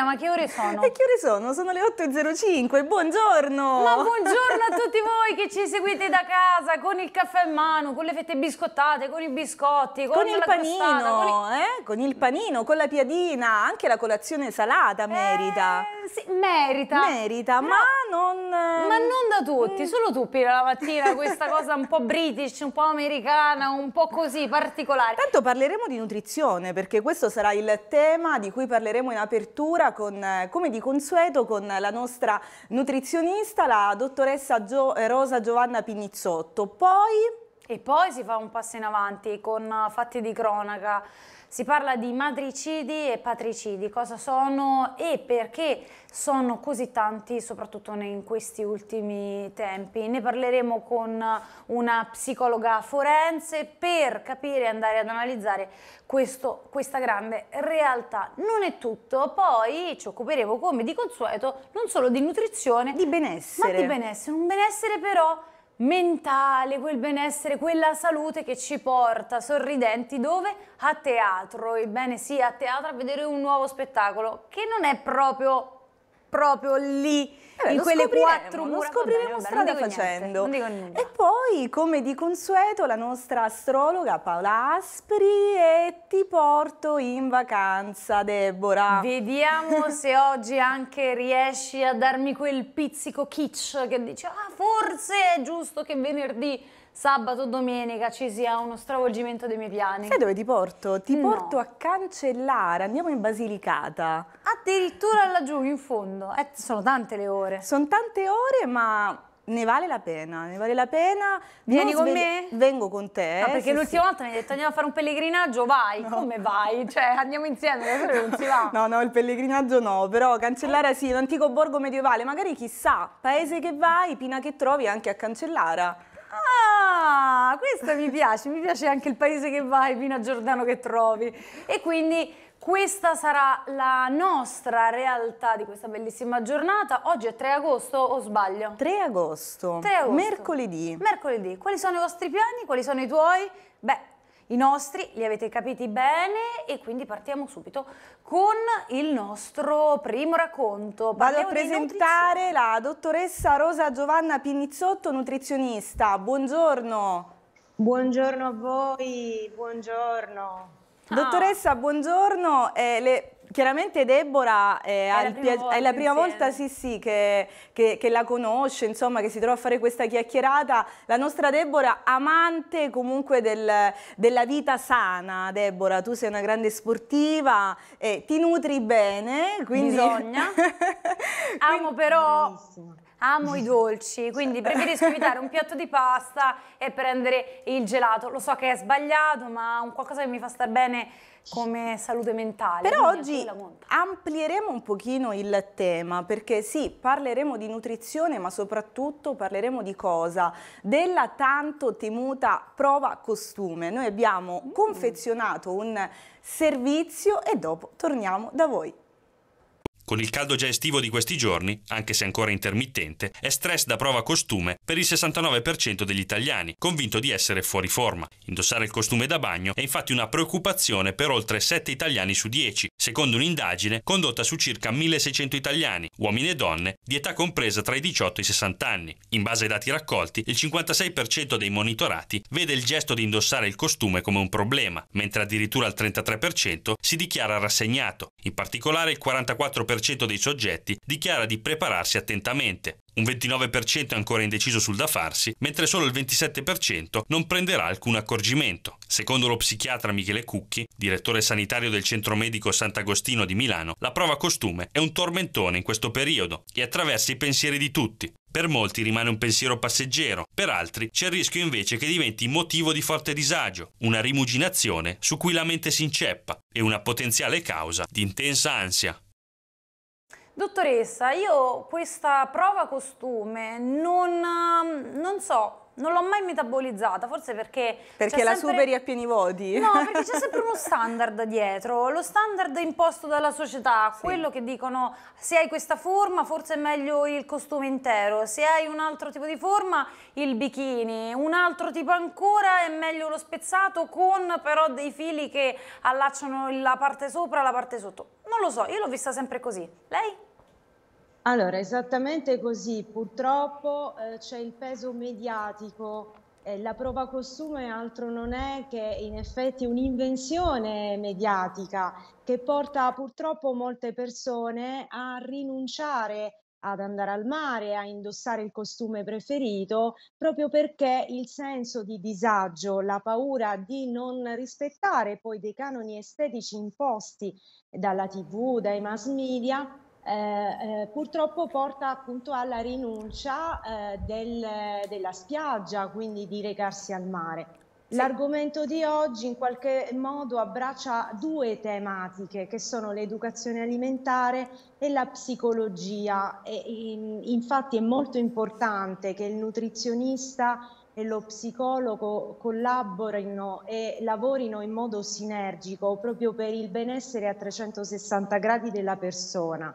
mattina, ma che ore sono? E che ore sono? Sono le 8.05, buongiorno! Ma buongiorno a tutti voi che ci seguite da casa, con il caffè in mano, con le fette biscottate, con i biscotti, con, con il panino, crostata, con, il... Eh? con il panino, con la piadina, anche la colazione salata merita. Eh... Ehm, sì, merita. Merita, ma, ma non... Ehm, ma non da tutti, mm. solo tu Pira la mattina questa cosa un po' british, un po' americana, un po' così particolare. Tanto parleremo di nutrizione perché questo sarà il tema di cui parleremo in apertura con, come di consueto con la nostra nutrizionista, la dottoressa Gio Rosa Giovanna Pignizzotto. Poi e poi si fa un passo in avanti con eh, fatti di cronaca. Si parla di madricidi e patricidi, cosa sono e perché sono così tanti, soprattutto in questi ultimi tempi. Ne parleremo con una psicologa forense per capire e andare ad analizzare questo, questa grande realtà. Non è tutto, poi ci occuperemo come di consueto non solo di nutrizione, di benessere. ma di benessere, un benessere però mentale, quel benessere, quella salute che ci porta sorridenti dove? A teatro. Ebbene sì, a teatro a vedere un nuovo spettacolo che non è proprio proprio lì. Vabbè, in quelle quattro mura. Lo scopriremo vabbè, strada facendo. Niente, e poi, come di consueto, la nostra astrologa Paola Aspri e ti porto in vacanza, Debora. Vediamo se oggi anche riesci a darmi quel pizzico kitsch che dice ah, forse è giusto che venerdì sabato o domenica ci sia uno stravolgimento dei miei piani. Sai dove ti porto? Ti no. porto a Cancellara, andiamo in Basilicata. Addirittura laggiù, in fondo. Eh, sono tante le ore. Sono tante ore, ma ne vale la pena, ne vale la pena. Vieni con me? Vengo con te. No, perché sì, l'ultima sì. volta mi hai detto andiamo a fare un pellegrinaggio, vai, no. come vai? Cioè andiamo insieme, non si va. No, no, il pellegrinaggio no, però Cancellara sì, l'antico borgo medievale, magari chissà, paese che vai, pina che trovi anche a Cancellara. Ah, questa mi piace, mi piace anche il paese che vai, Pina Giordano che trovi. E quindi questa sarà la nostra realtà di questa bellissima giornata. Oggi è 3 agosto o sbaglio? 3 agosto. 3 agosto. Mercoledì. Mercoledì. Quali sono i vostri piani? Quali sono i tuoi? Beh, i nostri li avete capiti bene e quindi partiamo subito con il nostro primo racconto. Parliamo Vado a presentare la dottoressa Rosa Giovanna Pinizzotto, nutrizionista. Buongiorno. Buongiorno a voi, buongiorno. Ah. Dottoressa, buongiorno. Eh, le Chiaramente Deborah eh, è, è, la, prima volta, è la prima volta sì, sì, che, che, che, la conosce, insomma, che si trova a fare questa chiacchierata. La nostra Deborah, amante comunque del, della vita sana. Deborah, tu sei una grande sportiva, eh, ti nutri bene. Quindi... Bisogna. quindi... Amo però... Bravissima amo i dolci, quindi preferisco evitare un piatto di pasta e prendere il gelato. Lo so che è sbagliato, ma è un qualcosa che mi fa star bene come salute mentale. Però oggi amplieremo un pochino il tema, perché sì, parleremo di nutrizione, ma soprattutto parleremo di cosa? Della tanto temuta prova costume. Noi abbiamo mm. confezionato un servizio e dopo torniamo da voi. Con il caldo già estivo di questi giorni, anche se ancora intermittente, è stress da prova costume per il 69% degli italiani, convinto di essere fuori forma. Indossare il costume da bagno è infatti una preoccupazione per oltre 7 italiani su 10, secondo un'indagine condotta su circa 1600 italiani, uomini e donne, di età compresa tra i 18 e i 60 anni. In base ai dati raccolti, il 56% dei monitorati vede il gesto di indossare il costume come un problema, mentre addirittura il 33% si dichiara rassegnato. In particolare il 44% 38% dei soggetti dichiara di prepararsi attentamente, un 29% è ancora indeciso sul da farsi, mentre solo il 27% non prenderà alcun accorgimento. Secondo lo psichiatra Michele Cucchi, direttore sanitario del Centro Medico Sant'Agostino di Milano, la prova costume è un tormentone in questo periodo e attraversa i pensieri di tutti. Per molti rimane un pensiero passeggero, per altri c'è il rischio invece che diventi motivo di forte disagio, una rimuginazione su cui la mente si inceppa e una potenziale causa di intensa ansia. Dottoressa, io questa prova costume non, ehm, non so, non l'ho mai metabolizzata, forse perché... Perché la sempre... superi a pieni voti. No, perché c'è sempre uno standard dietro, lo standard imposto dalla società, sì. quello che dicono se hai questa forma forse è meglio il costume intero, se hai un altro tipo di forma il bikini, un altro tipo ancora è meglio lo spezzato con però dei fili che allacciano la parte sopra e la parte sotto non lo so, io l'ho vista sempre così. Lei? Allora, esattamente così. Purtroppo eh, c'è il peso mediatico. Eh, la prova costume altro non è che in effetti un'invenzione mediatica che porta purtroppo molte persone a rinunciare a ad andare al mare, a indossare il costume preferito, proprio perché il senso di disagio, la paura di non rispettare poi dei canoni estetici imposti dalla TV, dai mass media, eh, eh, purtroppo porta appunto alla rinuncia eh, del, della spiaggia, quindi di recarsi al mare. L'argomento di oggi in qualche modo abbraccia due tematiche che sono l'educazione alimentare e la psicologia. E, in, ehm, infatti è molto importante che il nutrizionista e lo psicologo collaborino e lavorino in modo sinergico proprio per il benessere a 360 gradi della persona.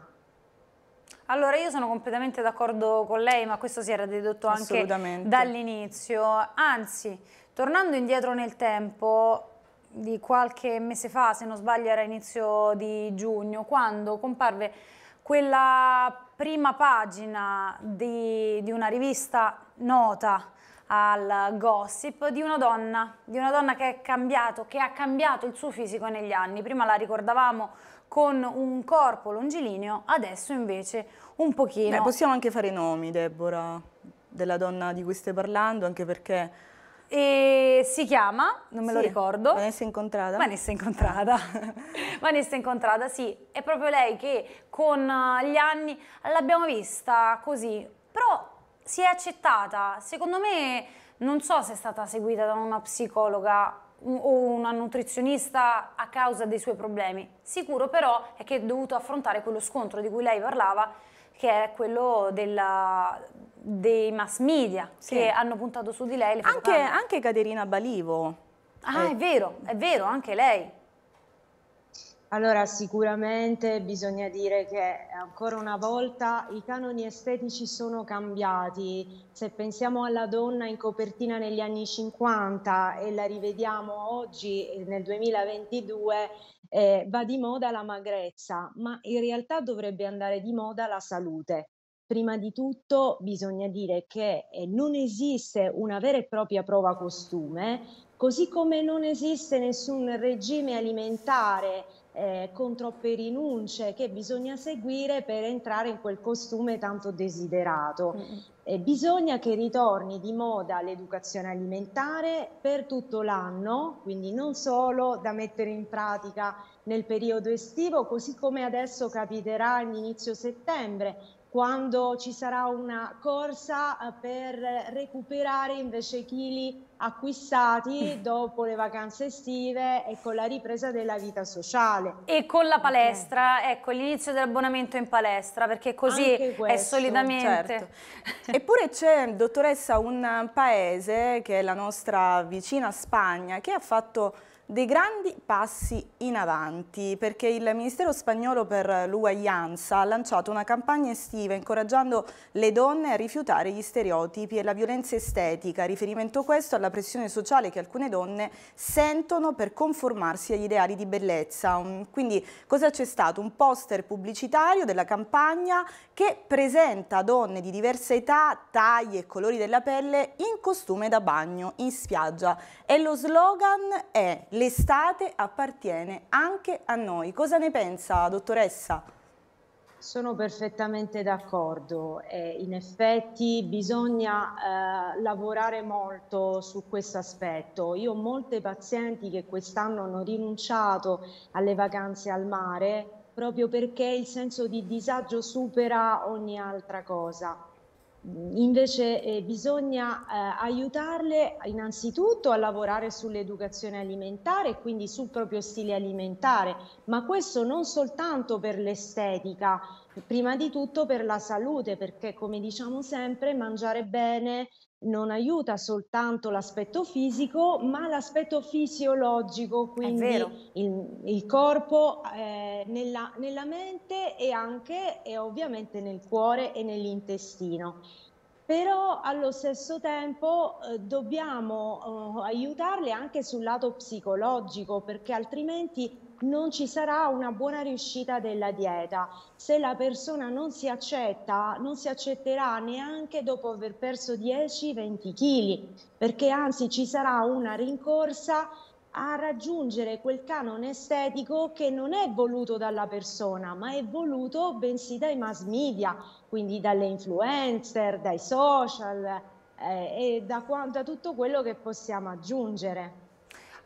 Allora io sono completamente d'accordo con lei, ma questo si era dedotto anche dall'inizio. Anzi, Tornando indietro nel tempo, di qualche mese fa, se non sbaglio era inizio di giugno, quando comparve quella prima pagina di, di una rivista nota al gossip di una donna, di una donna che, cambiato, che ha cambiato il suo fisico negli anni. Prima la ricordavamo con un corpo longilineo, adesso invece un pochino. Beh, possiamo anche fare i nomi, Deborah, della donna di cui stai parlando, anche perché e si chiama, non me sì, lo ricordo. Vanessa Incontrada. Vanessa Incontrada. Vanessa Incontrada, sì, è proprio lei che con eh, gli anni l'abbiamo vista così, però si è accettata. Secondo me, non so se è stata seguita da una psicologa o una nutrizionista a causa dei suoi problemi. Sicuro però è che ha dovuto affrontare quello scontro di cui lei parlava, che è quello della, dei mass media sì. che hanno puntato su di lei. Anche, anche, Caterina Balivo. Ah, eh. è vero, è vero, anche lei. Allora, sicuramente bisogna dire che ancora una volta i canoni estetici sono cambiati. Se pensiamo alla donna in copertina negli anni 50 e la rivediamo oggi eh, nel 2022, eh, va di moda la magrezza, ma in realtà dovrebbe andare di moda la salute prima di tutto bisogna dire che eh, non esiste una vera e propria prova costume, così come non esiste nessun regime alimentare eh, con troppe rinunce che bisogna seguire per entrare in quel costume tanto desiderato. Mm. bisogna che ritorni di moda l'educazione alimentare per tutto l'anno, quindi non solo da mettere in pratica nel periodo estivo, così come adesso capiterà all'inizio settembre, quando ci sarà una corsa eh, per recuperare invece chili acquistati mm. dopo le vacanze estive e con la ripresa della vita sociale. E con la palestra, okay. ecco, l'inizio dell'abbonamento in palestra, perché così questo, è solidamente... Certo. Eppure c'è, dottoressa, un paese che è la nostra vicina Spagna, che ha fatto dei grandi passi in avanti perché il Ministero spagnolo per l'uguaglianza ha lanciato una campagna estiva incoraggiando le donne a rifiutare gli stereotipi e la violenza estetica, riferimento questo alla pressione sociale che alcune donne sentono per conformarsi agli ideali di bellezza. Mm, quindi cosa c'è stato? Un poster pubblicitario della campagna che presenta donne di diversa età, taglie e colori della pelle in costume da bagno, in spiaggia e lo slogan è l'estate appartiene anche a noi. Cosa ne pensa, dottoressa? Sono perfettamente d'accordo, eh, in effetti bisogna eh, lavorare molto su questo aspetto. Io ho molte pazienti che quest'anno hanno rinunciato alle vacanze al mare proprio perché il senso di disagio supera ogni altra cosa. Invece eh, bisogna eh, aiutarle innanzitutto a lavorare sull'educazione alimentare e quindi sul proprio stile alimentare, ma questo non soltanto per l'estetica, prima di tutto per la salute, perché come diciamo sempre mangiare bene non aiuta soltanto l'aspetto fisico, ma l'aspetto fisiologico, quindi il, il, corpo eh, nella, nella, mente e anche e ovviamente nel cuore e nell'intestino. Però allo stesso tempo eh, dobbiamo eh, aiutarle anche sul lato psicologico, perché altrimenti non ci sarà una buona riuscita della dieta. Se la persona non si accetta, non si accetterà neanche dopo aver perso 10-20 kg, perché anzi ci sarà una rincorsa a raggiungere quel canone estetico che non è voluto dalla persona, ma è voluto bensì dai mass media, quindi dalle influencer, dai social eh, e da, da tutto quello che possiamo aggiungere.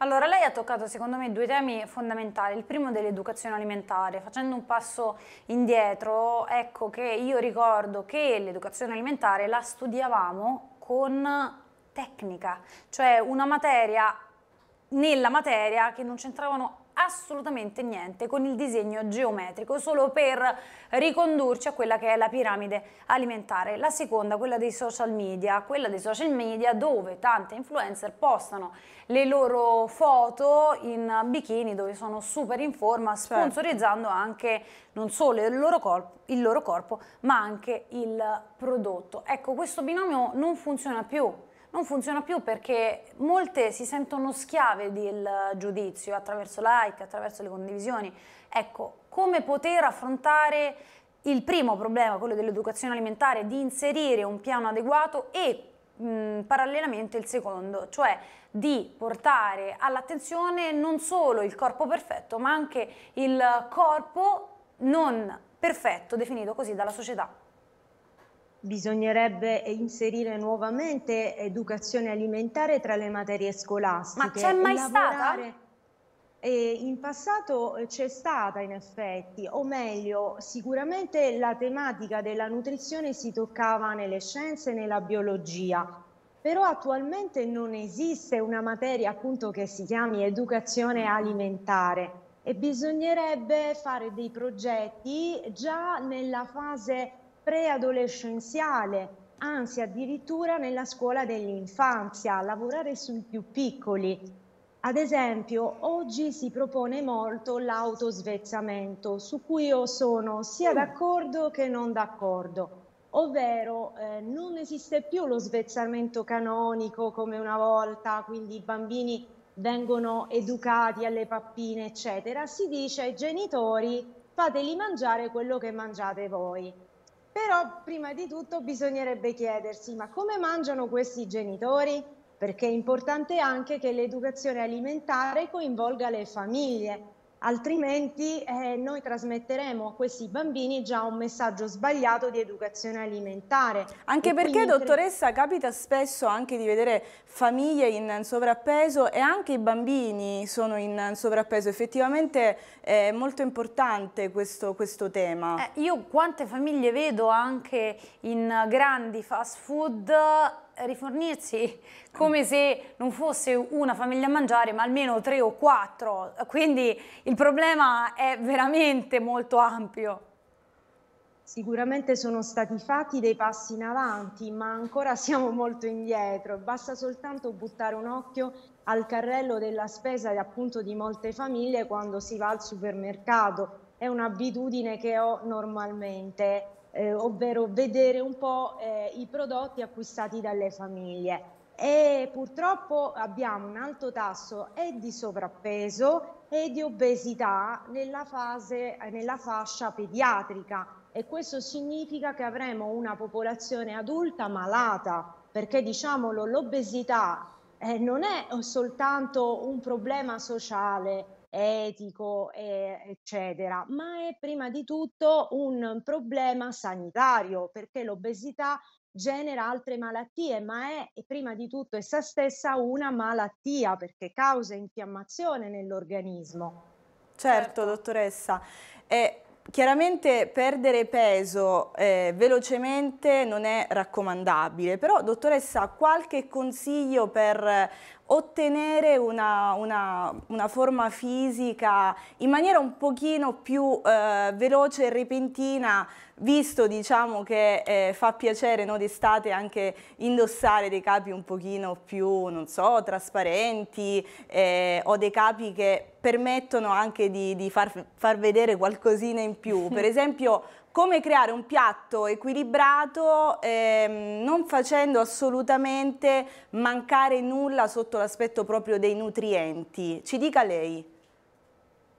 Allora, lei ha toccato secondo me due temi fondamentali. Il primo dell'educazione alimentare. Facendo un passo indietro, ecco che io ricordo che l'educazione alimentare la studiavamo con tecnica, cioè una materia nella materia che non c'entravano assolutamente niente con il disegno geometrico, solo per ricondurci a quella che è la piramide alimentare. La seconda, quella dei social media, quella dei social media dove tante influencer postano le loro foto in bikini dove sono super in forma, certo. sponsorizzando anche non solo il loro, corpo, il loro corpo ma anche il prodotto. Ecco, questo binomio non funziona più non funziona più perché molte si sentono schiave del giudizio attraverso like, attraverso le condivisioni. Ecco, come poter affrontare il primo problema, quello dell'educazione alimentare, di inserire un piano adeguato e mh, parallelamente il secondo, cioè di portare all'attenzione non solo il corpo perfetto, ma anche il corpo non perfetto, definito così dalla società. Bisognerebbe inserire nuovamente educazione alimentare tra le materie scolastiche. Ma c'è mai stata? E in passato c'è stata in effetti, o meglio, sicuramente la tematica della nutrizione si toccava nelle scienze e nella biologia, però attualmente non esiste una materia appunto che si chiami educazione alimentare e bisognerebbe fare dei progetti già nella fase preadolescenziale, anzi addirittura nella scuola dell'infanzia, lavorare sui più piccoli. Ad esempio, oggi si propone molto l'autosvezzamento, su cui io sono sia mm. d'accordo che non d'accordo. Ovvero eh, non esiste più lo svezzamento canonico come una volta, quindi i bambini vengono educati alle pappine, eccetera. Si dice ai genitori fateli mangiare quello che mangiate voi. Però prima di tutto bisognerebbe chiedersi ma come mangiano questi genitori? Perché è importante anche che l'educazione alimentare coinvolga le famiglie altrimenti eh, noi trasmetteremo a questi bambini già un messaggio sbagliato di educazione alimentare. Anche e perché, quindi... dottoressa, capita spesso anche di vedere famiglie in sovrappeso e anche i bambini sono in sovrappeso, effettivamente è molto importante questo, questo tema. Eh, io quante famiglie vedo anche in grandi fast food rifornirsi come se non fosse una famiglia a mangiare ma almeno tre o quattro, quindi il problema è veramente molto ampio. Sicuramente sono stati fatti dei passi in avanti, ma ancora siamo molto indietro. Basta soltanto buttare un occhio al carrello della spesa appunto di molte famiglie quando si va al supermercato. È un'abitudine che ho normalmente eh, ovvero vedere un po' eh, i prodotti acquistati dalle famiglie. E purtroppo abbiamo un alto tasso e di sovrappeso e di obesità nella, fase, nella fascia pediatrica e questo significa che avremo una popolazione adulta malata perché diciamolo l'obesità eh, non è soltanto un problema sociale etico, eh, eccetera, ma è prima di tutto un problema sanitario perché l'obesità genera altre malattie, ma è prima di tutto essa stessa una malattia perché causa infiammazione nell'organismo. Certo, certo. dottoressa. Eh, chiaramente perdere peso eh, velocemente non è raccomandabile, però dottoressa, qualche consiglio per ottenere una, una, una, forma fisica in maniera un pochino più eh, veloce e repentina visto diciamo, che eh, fa piacere no, d'estate anche indossare dei capi un pochino più, non so, trasparenti eh, o dei capi che permettono anche di, di far, far vedere qualcosina in più. Per esempio come creare un piatto equilibrato ehm, non facendo assolutamente mancare nulla sotto l'aspetto proprio dei nutrienti. Ci dica lei.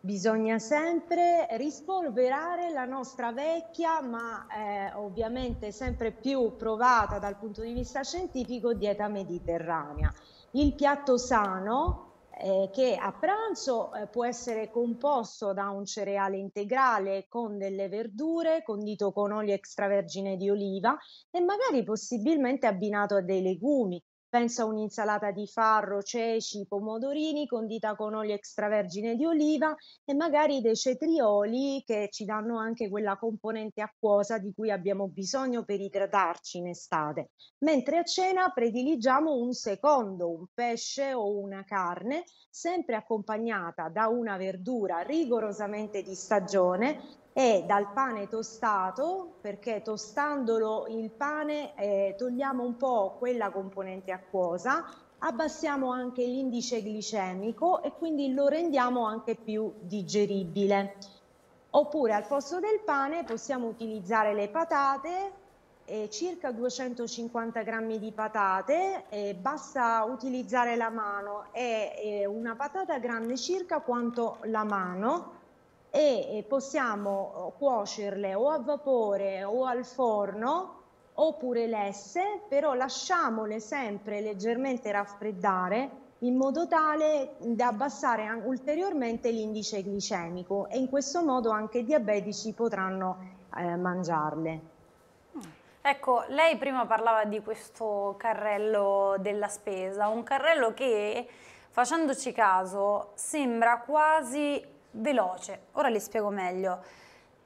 Bisogna sempre rispolverare la nostra vecchia, ma eh, ovviamente sempre più provata dal punto di vista scientifico, dieta mediterranea. Il piatto sano eh, che a pranzo eh, può essere composto da un cereale integrale con delle verdure, condito con olio extravergine di oliva e magari possibilmente abbinato a dei legumi penso a un'insalata di farro, ceci, pomodorini condita con olio extravergine di oliva e magari dei cetrioli che ci danno anche quella componente acquosa di cui abbiamo bisogno per idratarci in estate. Mentre a cena prediligiamo un secondo, un pesce o una carne, sempre accompagnata da una verdura rigorosamente di stagione e dal pane tostato perché tostandolo il pane eh, togliamo un po' quella componente acquosa, abbassiamo anche l'indice glicemico e quindi lo rendiamo anche più digeribile. Oppure al posto del pane possiamo utilizzare le patate, eh, circa 250 grammi di patate, eh, basta utilizzare la mano, è eh, una patata grande circa quanto la mano e possiamo oh, cuocerle o a vapore o al forno oppure lesse, però lasciamole sempre leggermente raffreddare in modo tale da abbassare ulteriormente l'indice glicemico e in questo modo anche i diabetici potranno eh, mangiarle. Mm. Ecco, lei prima parlava di questo carrello della spesa, un carrello che facendoci caso sembra quasi veloce. Ora le spiego meglio.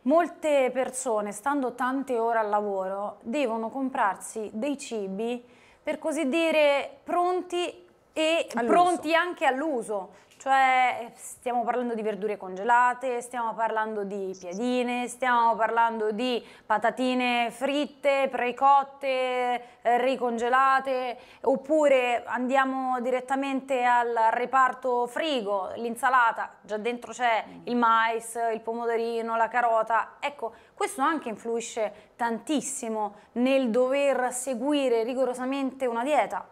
Molte persone, stando tante ore al lavoro, devono comprarsi dei cibi, per così dire, pronti e all'uso. pronti anche all'uso. Cioè stiamo parlando di verdure congelate, stiamo parlando di piadine, stiamo parlando di patatine fritte, precotte, eh, ricongelate, oppure andiamo direttamente al reparto frigo, l'insalata, già dentro c'è mm. il mais, il pomodorino, la carota. Ecco, questo anche influisce tantissimo nel dover seguire rigorosamente una dieta.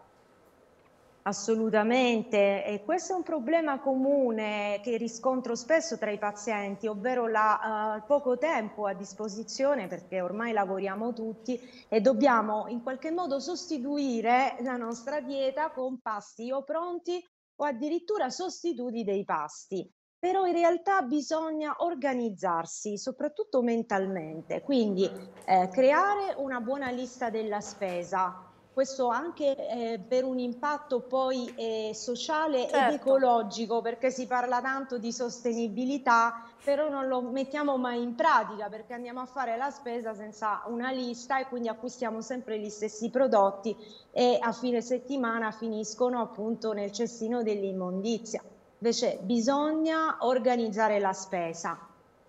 Assolutamente, e questo è un problema comune che riscontro spesso tra i pazienti, ovvero eh, il uh, poco tempo a disposizione perché ormai lavoriamo tutti e dobbiamo in qualche modo sostituire la nostra dieta con pasti o pronti o addirittura sostituti dei pasti. Però in realtà bisogna organizzarsi, soprattutto mentalmente, quindi eh, creare una buona lista della spesa, questo anche eh, per un impatto poi eh, sociale certo. ed ecologico, perché si parla tanto di sostenibilità, però non lo mettiamo mai in pratica perché andiamo a fare la spesa senza una lista e quindi acquistiamo sempre gli stessi prodotti e a fine settimana finiscono appunto nel cestino dell'immondizia. Invece bisogna organizzare la spesa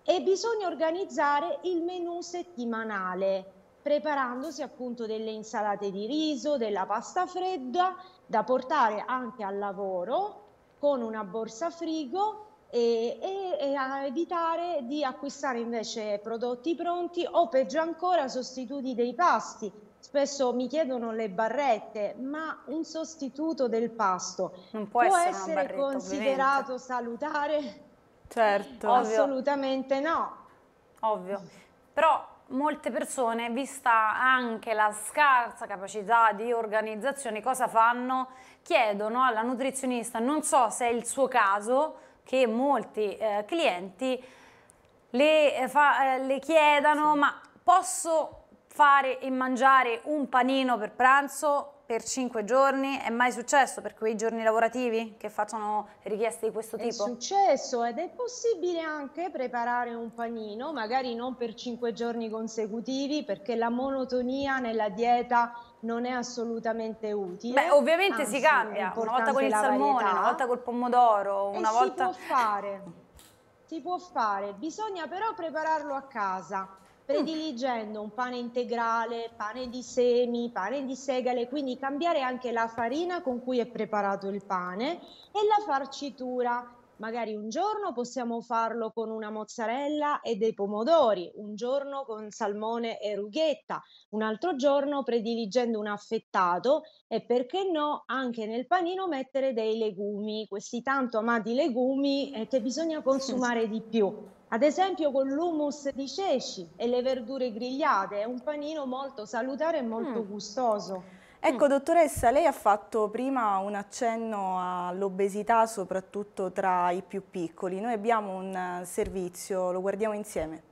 e bisogna organizzare il menu settimanale preparandosi appunto delle insalate di riso, della pasta fredda da portare anche al lavoro con una borsa frigo e, e, e evitare di acquistare invece prodotti pronti o peggio ancora sostituti dei pasti. Spesso mi chiedono le barrette, ma un sostituto del pasto non può, può essere, essere considerato ovviamente. salutare? Certo, Ovvio. assolutamente no. Ovvio. Però molte persone, vista anche la scarsa capacità di organizzazione, cosa fanno? Chiedono alla nutrizionista, non so se è il suo caso, che molti eh, clienti le, eh, fa, eh, le chiedano, sì. ma posso fare e mangiare un panino per pranzo per cinque giorni? È mai successo per quei giorni lavorativi che facciano richieste di questo tipo? È successo ed è possibile anche preparare un panino, magari non per cinque giorni consecutivi perché la monotonia nella dieta non è assolutamente utile. Beh, ovviamente Anzi, si cambia, una volta con il salmone, varietà. una volta col pomodoro, una e volta... Si può fare, si può fare, bisogna però prepararlo a casa. Mm. prediligendo un pane integrale, pane di semi, pane di segale, quindi cambiare anche la farina con cui è preparato il pane e la farcitura. Magari un giorno possiamo farlo con una mozzarella e dei pomodori, un giorno con salmone e rughetta, un altro giorno prediligendo un affettato e perché no anche nel panino mettere dei legumi, questi tanto amati legumi eh, che bisogna consumare di più ad esempio con l'humus di ceci e le verdure grigliate, è un panino molto salutare e molto mm. gustoso. Ecco, mm. dottoressa, lei ha fatto prima un accenno all'obesità, soprattutto tra i più piccoli. Noi abbiamo un eh, servizio, lo guardiamo insieme.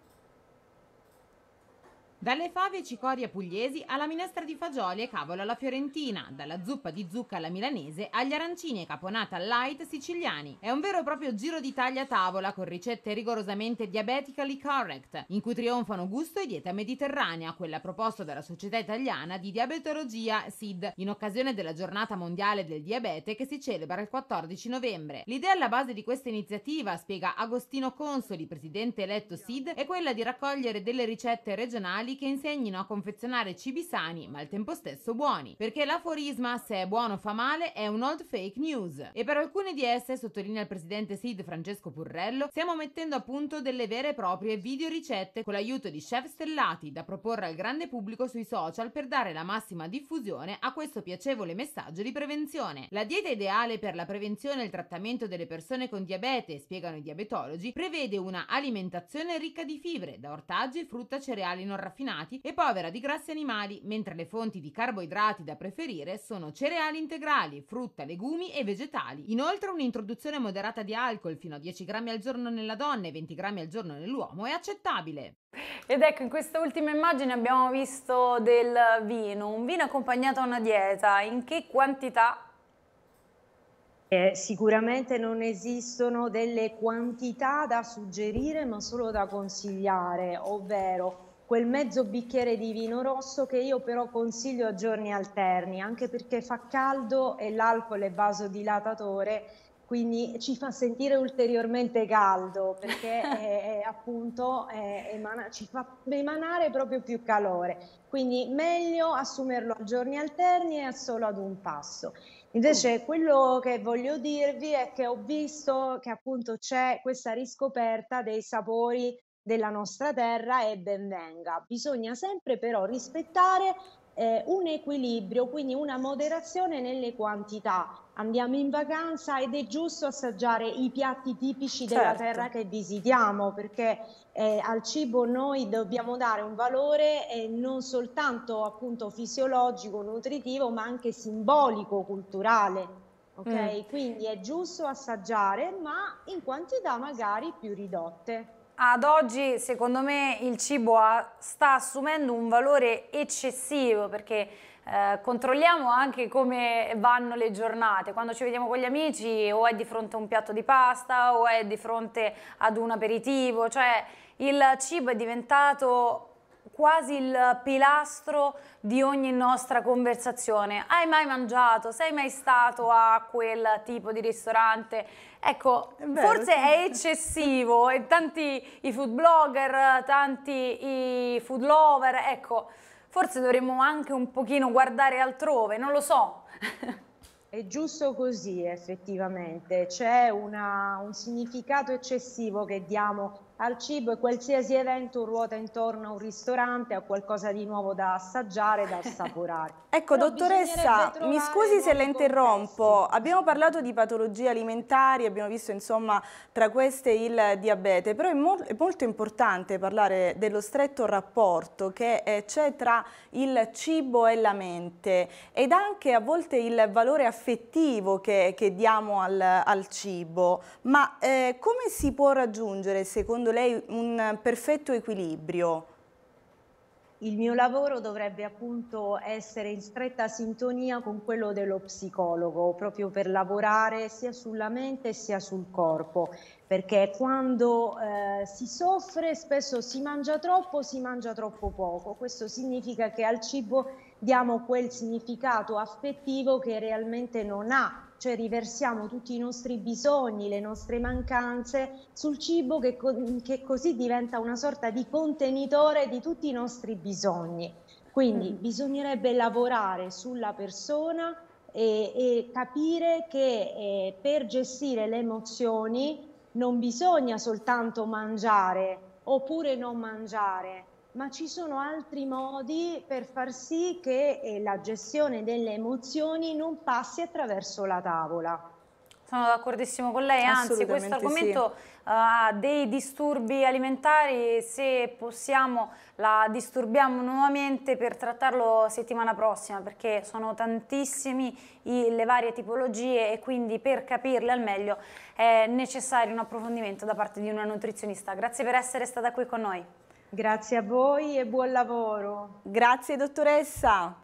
Dalle fave e cicoria pugliesi alla minestra di fagioli e cavolo alla fiorentina, dalla zuppa di zucca alla milanese agli arancini e caponata light siciliani. È un vero e proprio giro d'Italia a tavola con ricette rigorosamente diabetically correct, in cui trionfano gusto e dieta mediterranea, quella proposta dalla Società Italiana di Diabetologia SID in occasione della Giornata Mondiale del Diabete che si celebra il 14 novembre. L'idea alla base di questa iniziativa, spiega Agostino Consoli, presidente eletto SID, è quella di raccogliere delle ricette regionali valori che insegnino a confezionare cibi sani ma al tempo stesso buoni, perché l'aforisma se è buono fa male è un old fake news e per alcune di esse, sottolinea il presidente SID Francesco Purrello, stiamo mettendo a punto delle vere e proprie videoricette con l'aiuto di chef stellati da proporre al grande pubblico sui social per dare la massima diffusione a questo piacevole messaggio di prevenzione. La dieta ideale per la prevenzione e il trattamento delle persone con diabete, spiegano i diabetologi, prevede una alimentazione ricca di fibre, da ortaggi, frutta, cereali non raffinati raffinati e povera di grassi animali, mentre le fonti di carboidrati da preferire sono cereali integrali, frutta, legumi e vegetali. Inoltre un'introduzione moderata di alcol fino a 10 grammi al giorno nella donna e 20 grammi al giorno nell'uomo è accettabile. Ed ecco, in questa ultima immagine abbiamo visto del vino, un vino accompagnato a una dieta, in che quantità eh, sicuramente non esistono delle quantità da suggerire, ma solo da consigliare, ovvero quel mezzo bicchiere di vino rosso che io però consiglio a giorni alterni, anche perché fa caldo e l'alcol è vasodilatatore, quindi ci fa sentire ulteriormente caldo perché è, è, appunto è, emana, ci fa emanare proprio più calore. Quindi meglio assumerlo a giorni alterni e solo ad un passo. Invece mm. quello che voglio dirvi è che ho visto che appunto c'è questa riscoperta dei sapori della nostra terra e ben venga. Bisogna sempre però rispettare eh, un equilibrio, quindi una moderazione nelle quantità. Andiamo in vacanza ed è giusto assaggiare i piatti tipici certo. della terra che visitiamo, perché eh, al cibo noi dobbiamo dare un valore eh, non soltanto appunto fisiologico, nutritivo, ma anche simbolico, culturale. Ok, mm. quindi è giusto assaggiare, ma in quantità magari più ridotte ad oggi secondo me il cibo ha, sta assumendo un valore eccessivo perché eh, controlliamo anche come vanno le giornate, quando ci vediamo con gli amici o è di fronte a un piatto di pasta o è di fronte ad un aperitivo, cioè il cibo è diventato quasi il pilastro di ogni nostra conversazione. Hai mai mangiato? Sei mai stato a quel tipo di ristorante? Ecco, è vero, forse sì. è eccessivo e tanti i food blogger, tanti i food lover, ecco, forse dovremmo anche un pochino guardare altrove, non lo so. È giusto così effettivamente, c'è un significato eccessivo che diamo al cibo e qualsiasi evento ruota intorno a un ristorante, a qualcosa di nuovo da assaggiare, da assaporare. ecco, Però dottoressa, mi scusi se la interrompo. Contesti. Abbiamo parlato di patologie alimentari, abbiamo visto insomma tra queste il diabete, però è, mo è molto importante parlare dello stretto rapporto che eh, c'è tra il cibo e la mente ed anche a volte il valore affettivo che, che diamo al, al, cibo. Ma eh, come si può raggiungere secondo lei un perfetto equilibrio? il mio lavoro dovrebbe appunto essere in stretta sintonia con quello dello psicologo, proprio per lavorare sia sulla mente sia sul corpo, perché quando eh, si soffre spesso si mangia troppo, si mangia troppo poco, questo significa che al cibo diamo quel significato affettivo che realmente non ha cioè riversiamo tutti i nostri bisogni, le nostre mancanze sul cibo che, co- che così diventa una sorta di contenitore di tutti i nostri bisogni. Quindi mm. bisognerebbe lavorare sulla persona e, e capire che eh, per gestire le emozioni non bisogna soltanto mangiare oppure non mangiare, ma ci sono altri modi per far sì che eh, la gestione delle emozioni non passi attraverso la tavola. Sono d'accordissimo con lei, anzi questo argomento eh, ha sì. uh, dei disturbi alimentari, se possiamo la disturbiamo nuovamente per trattarlo settimana prossima perché sono tantissime le varie tipologie e quindi per capirle al meglio è necessario un approfondimento da parte di una nutrizionista. Grazie per essere stata qui con noi. Grazie a voi e buon lavoro. Grazie dottoressa.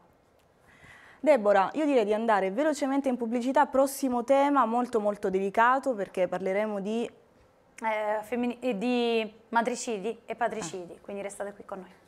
Debora, io direi di andare velocemente in pubblicità, prossimo tema molto molto delicato perché parleremo di... Eh, di matricidi e patricidi, ah. quindi restate qui con noi.